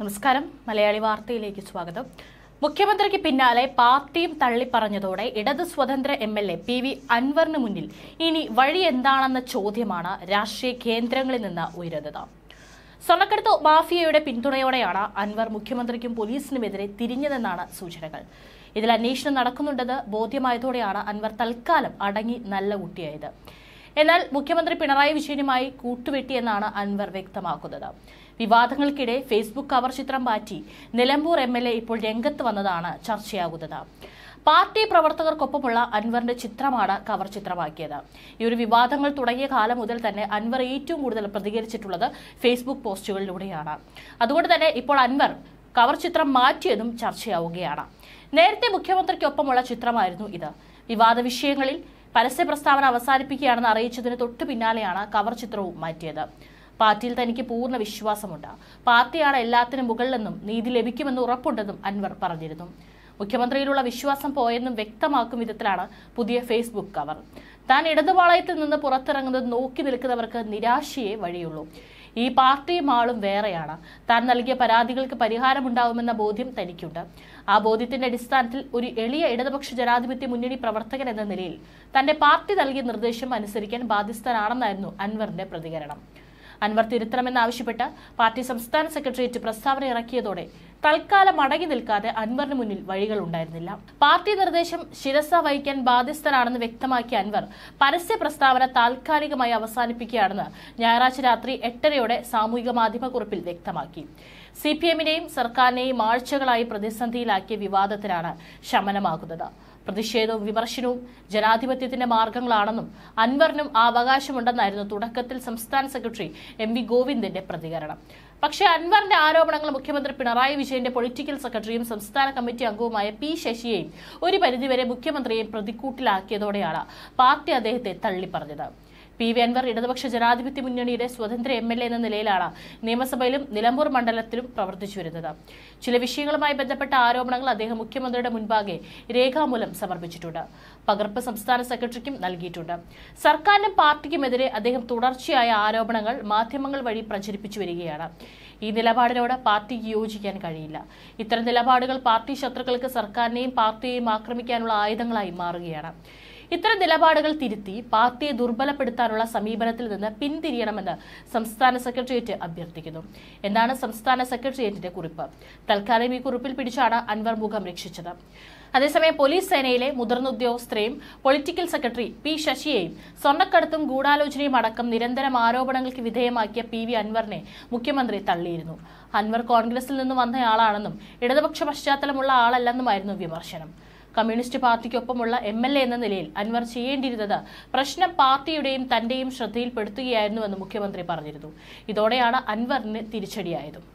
നമസ്കാരം മലയാളി വാർത്തയിലേക്ക് സ്വാഗതം മുഖ്യമന്ത്രിക്ക് പിന്നാലെ പാർട്ടിയും തള്ളിപ്പറഞ്ഞതോടെ ഇടത് സ്വതന്ത്ര M L A P V അൻവറിന് മുന്നിൽ ഇനി വഴി എന്താണെന്ന ചോദ്യമാണ് രാഷ്ട്രീയ കേന്ദ്രങ്ങളിൽ നിന്ന് ഉയരുന്നത് സ്വർണ്ണക്കടത്ത് മാഫിയയുടെ പിന്തുണയോടെയാണ് അൻവർ മുഖ്യമന്ത്രിക്കും പോലീസിനുമെതിരെ തിരിഞ്ഞതെന്നാണ് സൂചനകൾ ഇതിൽ അന്വേഷണം നടക്കുന്നുണ്ടെന്ന് ബോധ്യമായതോടെയാണ് അൻവർ തൽക്കാലം അടങ്ങി നല്ല കുട്ടിയായത് എന്നാൽ മുഖ്യമന്ത്രി പിണറായി വിജയനുമായി കൂട്ടുവെട്ടിയെന്നാണ് അൻവർ വ്യക്തമാക്കുന്നത് വിവാദങ്ങൾക്കിടെ ഫേസ്ബുക്ക് കവർ ചിത്രം മാറ്റി നിലമ്പൂർ എം ഇപ്പോൾ രംഗത്ത് വന്നതാണ് ചർച്ചയാകുന്നത് പാർട്ടി പ്രവർത്തകർക്കൊപ്പമുള്ള അൻവറിന്റെ ചിത്രമാണ് കവർ ചിത്രമാക്കിയത് ഈ ഒരു വിവാദങ്ങൾ തുടങ്ങിയ കാലം മുതൽ തന്നെ അൻവർ ഏറ്റവും കൂടുതൽ പ്രതികരിച്ചിട്ടുള്ളത് ഫേസ്ബുക്ക് പോസ്റ്റുകളിലൂടെയാണ് അതുകൊണ്ട് തന്നെ ഇപ്പോൾ അൻവർ കവർ ചിത്രം മാറ്റിയതും ചർച്ചയാവുകയാണ് നേരത്തെ മുഖ്യമന്ത്രിക്കൊപ്പമുള്ള ചിത്രമായിരുന്നു ഇത് വിവാദ വിഷയങ്ങളിൽ പരസ്യ പ്രസ്താവന അവസാനിപ്പിക്കുകയാണെന്ന് അറിയിച്ചതിന് തൊട്ടു പിന്നാലെയാണ് കവർ ചിത്രവും മാറ്റിയത് പാർട്ടിയിൽ തനിക്ക് പൂർണ്ണ വിശ്വാസമുണ്ട് പാർട്ടിയാണ് എല്ലാത്തിനും മുകളിലെന്നും നീതി ലഭിക്കുമെന്ന് ഉറപ്പുണ്ടെന്നും അൻവർ പറഞ്ഞിരുന്നു മുഖ്യമന്ത്രിയിലുള്ള വിശ്വാസം പോയെന്നും വ്യക്തമാക്കും വിധത്തിലാണ് പുതിയ ഫേസ്ബുക്ക് കവർ താൻ ഇടതുപാളയത്തിൽ നിന്ന് പുറത്തിറങ്ങുന്നത് നോക്കി നിൽക്കുന്നവർക്ക് നിരാശയെ വഴിയുള്ളൂ ഈ പാർട്ടിയും ആളും വേറെയാണ് താൻ നൽകിയ പരാതികൾക്ക് പരിഹാരമുണ്ടാവുമെന്ന ബോധ്യം തനിക്കുണ്ട് ആ ബോധ്യത്തിന്റെ അടിസ്ഥാനത്തിൽ ഒരു എളിയ ഇടതുപക്ഷ ജനാധിപത്യ മുന്നണി പ്രവർത്തകൻ എന്ന നിലയിൽ തന്റെ പാർട്ടി നൽകിയ നിർദ്ദേശം അനുസരിക്കാൻ ബാധ്യസ്ഥനാണെന്നായിരുന്നു അൻവറിന്റെ പ്രതികരണം അൻവർ തിരുത്തണമെന്ന് ആവശ്യപ്പെട്ട് പാർട്ടി സംസ്ഥാന സെക്രട്ടേറിയറ്റ് പ്രസ്താവന ഇറക്കിയതോടെ തൽക്കാലം മടങ്ങി നിൽക്കാതെ അൻവറിന് മുന്നിൽ വഴികൾ ഉണ്ടായിരുന്നില്ല പാർട്ടി നിർദ്ദേശം ശിരസ വഹിക്കാൻ ബാധ്യസ്ഥനാണെന്ന് വ്യക്തമാക്കിയ അൻവർ പരസ്യ പ്രസ്താവന താൽക്കാലികമായി അവസാനിപ്പിക്കുകയാണെന്ന് ഞായറാഴ്ച രാത്രി എട്ടരയോടെ സാമൂഹിക മാധ്യമക്കുറിപ്പിൽ വ്യക്തമാക്കി സി പി എമ്മിനെയും സർക്കാരിനെയും ആഴ്ചകളായി പ്രതിസന്ധിയിലാക്കിയ വിവാദത്തിലാണ് ശമനമാകുന്നത് പ്രതിഷേധവും വിമർശനവും ജനാധിപത്യത്തിന്റെ മാർഗങ്ങളാണെന്നും അൻവറിനും ആ അവകാശമുണ്ടെന്നായിരുന്നു തുടക്കത്തിൽ സംസ്ഥാന സെക്രട്ടറി എം വി ഗോവിന്ദന്റെ പ്രതികരണം പക്ഷേ അൻവറിന്റെ ആരോപണങ്ങൾ മുഖ്യമന്ത്രി പിണറായി വിജയന്റെ പൊളിറ്റിക്കൽ സെക്രട്ടറിയും സംസ്ഥാന കമ്മിറ്റി അംഗവുമായ പി ശശിയെയും ഒരു പരിധിവരെ മുഖ്യമന്ത്രിയെയും പ്രതിക്കൂട്ടിലാക്കിയതോടെയാണ് പാർട്ടി അദ്ദേഹത്തെ തള്ളിപ്പറഞ്ഞത് പി വി അൻവർ ഇടതുപക്ഷ ജനാധിപത്യ മുന്നണിയുടെ സ്വതന്ത്ര എം എൽ എ എന്ന നിലയിലാണ് നിയമസഭയിലും നിലമ്പൂർ മണ്ഡലത്തിലും പ്രവർത്തിച്ചു വരുന്നത് ചില വിഷയങ്ങളുമായി ബന്ധപ്പെട്ട ആരോപണങ്ങൾ അദ്ദേഹം മുഖ്യമന്ത്രിയുടെ മുൻപാകെ രേഖാമൂലം സമർപ്പിച്ചിട്ടുണ്ട് പകർപ്പ് സംസ്ഥാന സെക്രട്ടറിക്കും നൽകിയിട്ടുണ്ട് സർക്കാരിനും പാർട്ടിക്കുമെതിരെ അദ്ദേഹം തുടർച്ചയായ ആരോപണങ്ങൾ മാധ്യമങ്ങൾ വഴി പ്രചരിപ്പിച്ചു വരികയാണ് ഈ നിലപാടിനോട് പാർട്ടിക്ക് യോജിക്കാൻ കഴിയില്ല ഇത്തരം നിലപാടുകൾ പാർട്ടി ശത്രുക്കൾക്ക് സർക്കാരിനെയും പാർട്ടിയെയും ആക്രമിക്കാനുള്ള ആയുധങ്ങളായി മാറുകയാണ് ഇത്തരം നിലപാടുകൾ തിരുത്തി പാർട്ടിയെ ദുർബലപ്പെടുത്താനുള്ള സമീപനത്തിൽ നിന്ന് പിന്തിരിയണമെന്ന് സംസ്ഥാന സെക്രട്ടേറിയറ്റ് അഭ്യർത്ഥിക്കുന്നു എന്നാണ് സംസ്ഥാന സെക്രട്ടേറിയറ്റിന്റെ കുറിപ്പ് തൽക്കാലം ഈ കുറിപ്പിൽ പിടിച്ചാണ് അൻവർ മുഖം രക്ഷിച്ചത് അതേസമയം പോലീസ് സേനയിലെ മുതിർന്ന ഉദ്യോഗസ്ഥരെയും പൊളിറ്റിക്കൽ സെക്രട്ടറി പി ശശിയെയും സ്വർണ്ണക്കടത്തും ഗൂഢാലോചനയും അടക്കം നിരന്തരം ആരോപണങ്ങൾക്ക് വിധേയമാക്കിയ പി വി അൻവറിനെ മുഖ്യമന്ത്രി തള്ളിയിരുന്നു അൻവർ കോൺഗ്രസിൽ നിന്ന് വന്നയാളാണെന്നും ഇടതുപക്ഷ പശ്ചാത്തലമുള്ള ആളല്ലെന്നുമായിരുന്നു വിമർശനം കമ്മ്യൂണിസ്റ്റ് പാർട്ടിക്കൊപ്പമുള്ള എം എൽ എ എന്ന നിലയിൽ അൻവർ ചെയ്യേണ്ടിയിരുന്നത് പ്രശ്നം പാർട്ടിയുടെയും തന്റെയും ശ്രദ്ധയിൽപ്പെടുത്തുകയായിരുന്നുവെന്ന് മുഖ്യമന്ത്രി പറഞ്ഞിരുന്നു ഇതോടെയാണ് അൻവറിന് തിരിച്ചടിയായതും